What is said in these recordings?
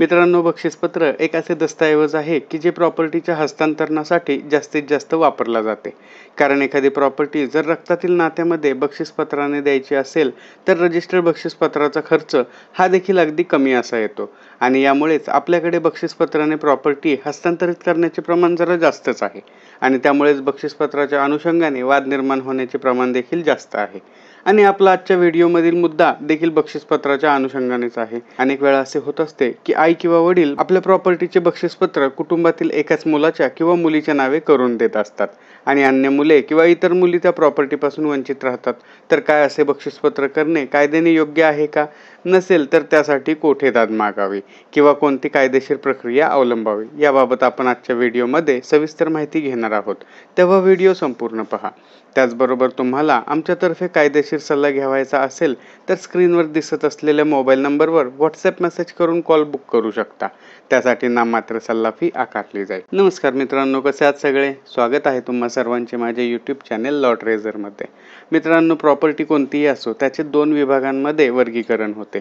मित्रांनो बक्षीसपत्र एक असे दस्तऐवज आहे की जे प्रॉपर्टीच्या हस्तांतरणासाठी जास्तीत जास्त वापरला जाते कारण एखादी प्रॉपर्टी जर रक्तातील नात्यामध्ये बक्षीसपत्राने द्यायची असेल तर रजिस्टर बक्षीसपत्राचा खर्च हा देखील अगदी कमी असा येतो आणि यामुळेच आपल्याकडे बक्षीसपत्राने प्रॉपर्टी हस्तांतरित करण्याचे प्रमाण जरा जास्तच आहे आणि त्यामुळेच बक्षीसपत्राच्या अनुषंगाने वाद निर्माण होण्याचे प्रमाण देखील जास्त आहे आणि आपला आजच्या व्हिडिओमधील मुद्दा देखील बक्षीसपत्राच्या अनुषंगानेच आहे अनेक वेळा असे होत असते की आई किंवा वडील आपल्या प्रॉपर्टीचे बक्षीसपत्र कुटुंबातील एकाच मुलाच्या किंवा मुलीच्या नावे करून देत असतात आणि अन्य मुले किंवा इतर मुली त्या प्रॉपर्टीपासून वंचित राहतात तर काय असे बक्षीसपत्र करणे कायद्याने योग्य आहे का नसेल तर त्यासाठी कोठे दाद मागावी किंवा कोणती कायदेशीर प्रक्रिया अवलंबावी याबाबत आपण आजच्या व्हिडिओमध्ये सविस्तर माहिती घेणार आहोत तेव्हा व्हिडिओ संपूर्ण पहा त्याचबरोबर तुम्हाला आमच्यातर्फे कायदेशीर सल्ला घ्यावायचा असेल तर स्क्रीनवर दिसत असलेल्या मोबाईल नंबरवर व्हॉट्सॲप मेसेज करून कॉल बुक करू शकता त्यासाठी मात्र सल्ला फी आकारली जाईल नमस्कार मित्रांनो कसे आहात सगळे स्वागत आहे तुम्हा सर्वांचे माझे यूट्यूब चॅनेल रेझरमध्ये मित्रांनो प्रॉपर्टी कोणतीही असो त्याचे दोन विभागांमध्ये वर्गीकरण होते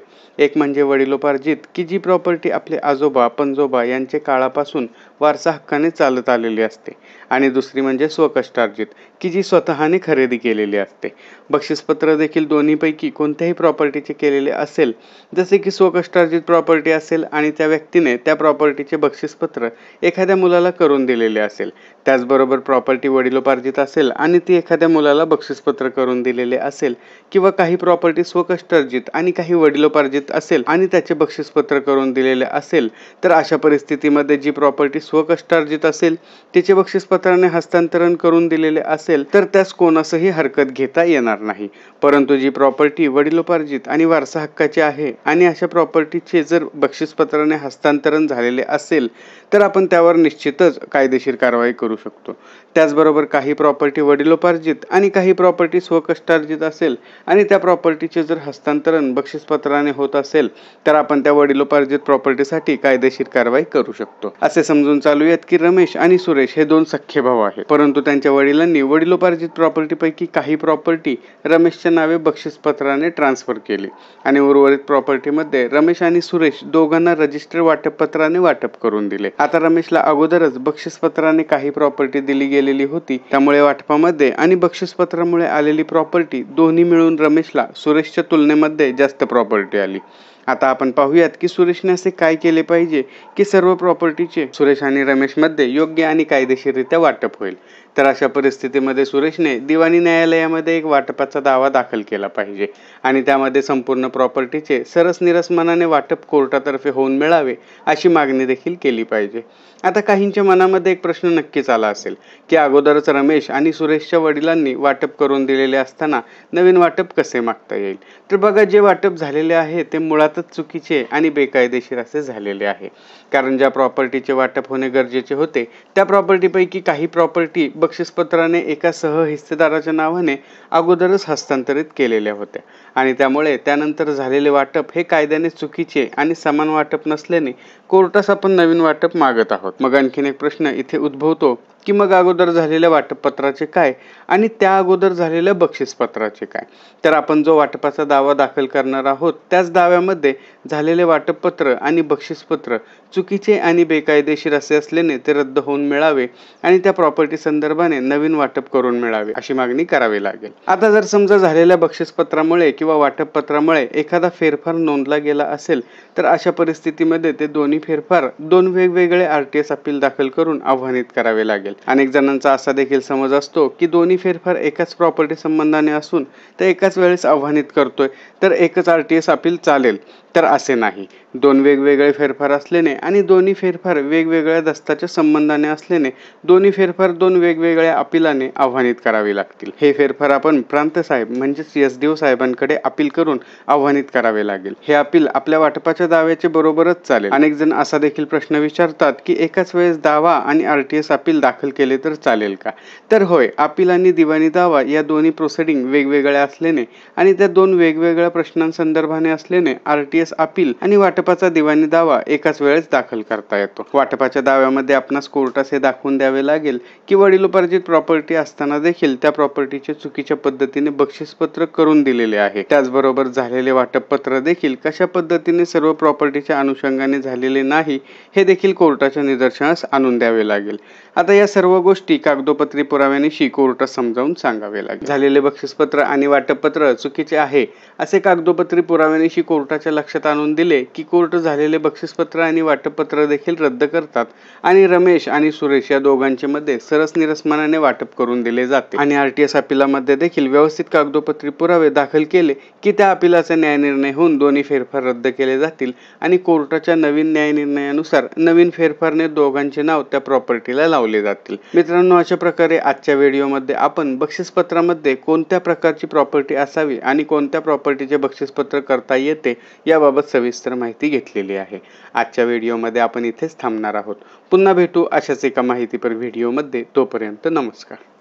एक म्हणजे वडिलोपार्जित की जी प्रॉपर्टी आपले आजोबा पणजोबा यांचे काळापासून वारसा हक्काने चालत आलेली असते आणि दुसरी म्हणजे स्वकष्टार्जित की जी स्वतःने खरेदी केलेली असते बक्षीसपत्र देखील दोन्हीपैकी कोणत्याही प्रॉपर्टीचे केलेले असेल जसे की स्वकष्टार्जित प्रॉपर्टी असेल आणि त्या व्यक्तीने त्या प्रॉपर्टीचे बक्षीसपत्र एखाद्या मुलाला करून दिलेले असेल त्याचबरोबर प्रॉपर्टी वडिलोपार्जित असेल आणि ती एखाद्या मुलाला बक्षीसपत्र करून दिलेले असेल किंवा काही प्रॉपर्टी स्वकष्टार्जित आणि काही वडील मूल्योपार्जित असेल आणि त्याचे बक्षीसपत्र करून दिलेले असेल तर अशा परिस्थितीमध्ये जी प्रॉपर्टी स्वकष्टार्जित असेल तिचे बक्षीसपत्राने हस्तांतरण करून दिलेले असेल तर त्यास कोणासही हरकत घेता येणार नाही परंतु जी प्रॉपर्टी वडिलोपार्जित आणि वारसा हक्काची आहे आणि अशा प्रॉपर्टीचे जर बक्षीसपत्राने हस्तांतरण झालेले असेल तर आपण त्यावर निश्चितच कायदेशीर कारवाई करू शकतो त्याचबरोबर काही प्रॉपर्टी वडिलोपार्जित आणि काही प्रॉपर्टी स्वकष्टार्जित असेल आणि त्या प्रॉपर्टीचे जर हस्तांतरण बक्षीसपत्र होत असेल तर आपण त्या वडिलोपार्जित प्रॉपर्टीसाठी कायदेशीर कारवाई करू शकतो असे समजून चालू चालूयात की रमेश आणि सुरेश हे दोन सख्खे भाऊ आहेत परंतु त्यांच्या वडिलांनी वडिलोपार्जित प्रॉपर्टीपैकी काही प्रॉपर्टी रमेशच्या नावे बक्षीसपत्राने ट्रान्सफर केली आणि उर्वरित प्रॉपर्टीमध्ये रमेश आणि सुरेश दोघांना रजिस्टर वाटप पत्राने वाटप करून दिले आता रमेशला अगोदरच बक्षीसपत्राने काही प्रॉपर्टी दिली गेलेली होती त्यामुळे वाटपामध्ये आणि बक्षीसपत्रामुळे आलेली प्रॉपर्टी दोन्ही मिळून रमेशला सुरेशच्या तुलनेमध्ये जास्त प्रॉपर्टी पलटी आली आता आपण पाहूयात की सुरेशने असे काय केले पाहिजे की सर्व प्रॉपर्टीचे सुरेश आणि रमेशमध्ये योग्य आणि कायदेशीररित्या वाटप होईल तर अशा परिस्थितीमध्ये सुरेशने दिवाणी न्यायालयामध्ये एक वाटपाचा दावा दाखल केला पाहिजे आणि त्यामध्ये संपूर्ण प्रॉपर्टीचे सरस निरस मनाने वाटप कोर्टातर्फे होऊन मिळावे अशी मागणी देखील केली पाहिजे आता काहींच्या मनामध्ये एक प्रश्न नक्कीच आला असेल की अगोदरच रमेश आणि सुरेशच्या वडिलांनी वाटप करून दिलेले असताना नवीन वाटप कसे मागता येईल तर बघा जे वाटप झालेले आहे ते मुळात अर्थातच चुकीचे आणि बेकायदेशीर असे झालेले आहे कारण ज्या प्रॉपर्टीचे वाटप होणे गरजेचे होते त्या प्रॉपर्टीपैकी काही प्रॉपर्टी बक्षीसपत्राने एका हिस्सेदाराच्या नावाने अगोदरच हस्तांतरित केलेल्या होत्या आणि त्यामुळे त्यानंतर झालेले वाटप हे कायद्याने चुकीचे आणि समान वाटप नसल्याने कोर्टास आपण नवीन वाटप मागत आहोत मग आणखीन एक प्रश्न इथे उद्भवतो की मग अगोदर झालेल्या वाटपत्राचे काय आणि त्या अगोदर झालेल्या बक्षीसपत्राचे काय तर आपण जो वाटपाचा दावा दाखल करणार आहोत त्याच दाव्यामध्ये झालेले वाटपपत्र आणि बक्षीसपत्र चुकीचे आणि बेकायदेशीर असे असल्याने ते रद्द होऊन मिळावे आणि त्या प्रॉपर्टी संदर्भाने नवीन वाटप करून मिळावे अशी मागणी करावी लागेल आता जर समजा झालेल्या बक्षीसपत्रामुळे किंवा वाटपपत्रामुळे एखादा फेरफार नोंदला गेला असेल तर अशा परिस्थितीमध्ये ते दोन्ही फेरफार दोन वेगवेगळे आर टी एस अपील दाखल करून आव्हानित करावे लागेल अनेक जणांचा असा देखील समज असतो की दोन्ही फेरफार एकाच प्रॉपर्टी संबंधाने असून ते एकाच वेळेस आव्हानित करतोय तर एकच आर टी एस अपील चालेल तर असे नाही दोन वेगवेगळे फेरफार असल्याने आणि दोन्ही फेरफार वेगवेगळ्या दस्ताच्या संबंधाने असल्याने दोन्ही फेरफार दोन वेगवेगळ्या अपिलाने आव्हानित करावे लागतील हे फेरफार आपण प्रांत साहेब म्हणजेच एस देव साहेबांकडे अपील करून आव्हानित करावे लागेल हे अपील आपल्या वाटपाच्या दाव्याचे बरोबरच चालेल अनेक जण असा देखील प्रश्न विचारतात की एकाच वेळेस दावा आणि आर टी एस अपील दाखल दाखल केले तर चालेल का तर होय अपील आणि दिवाणी दावा या दोन्ही प्रोसेडिंग वेगवेगळ्या असल्याने आणि त्या दोन वेगवेगळ्या प्रश्नांसंदर्भाने असल्याने आर टी एस अपील आणि वाटपाचा दिवाणी दावा एकाच वेळेस दाखल करता येतो वाटपाच्या दाव्यामध्ये आपणास कोर्टास हे दाखवून द्यावे लागेल की वडिलोपार्जित प्रॉपर्टी असताना देखील त्या प्रॉपर्टीचे चुकीच्या पद्धतीने बक्षीसपत्र करून दिलेले आहे त्याचबरोबर झालेले वाटप पत्र देखील कशा पद्धतीने सर्व प्रॉपर्टीच्या अनुषंगाने झालेले नाही हे देखील कोर्टाच्या निदर्शनास आणून द्यावे लागेल आता या सर्व गोष्टी कागदोपत्री पुराव्यानिशी कोर्टात समजावून सांगावे लागेल झालेले बक्षीसपत्र आणि वाटपपत्र चुकीचे आहे असे कागदोपत्री पुराव्यानिशी कोर्टाच्या लक्षात आणून दिले की कोर्ट झालेले बक्षीसपत्र आणि वाटपपत्र देखील रद्द करतात आणि रमेश आणि सुरेश या दोघांच्या मध्ये निरसमानाने वाटप करून दिले जाते आणि आर टी एस अपिलामध्ये देखील व्यवस्थित कागदोपत्री पुरावे दाखल केले की त्या अपिलाचा निर्णय होऊन दोन्ही फेरफार रद्द केले जातील आणि कोर्टाच्या नवीन निर्णयानुसार नवीन फेरफारने दोघांचे नाव त्या प्रॉपर्टीला लावले जाते मित्रांनो अशा प्रकारे आजच्या व्हिडिओमध्ये आपण बक्षीसपत्रामध्ये कोणत्या प्रकारची प्रॉपर्टी असावी आणि कोणत्या प्रॉपर्टीचे बक्षीसपत्र करता येते याबाबत सविस्तर माहिती घेतलेली आहे आजच्या व्हिडिओमध्ये आपण इथेच थांबणार आहोत पुन्हा भेटू अशाच एका माहितीपर व्हिडिओमध्ये तोपर्यंत नमस्कार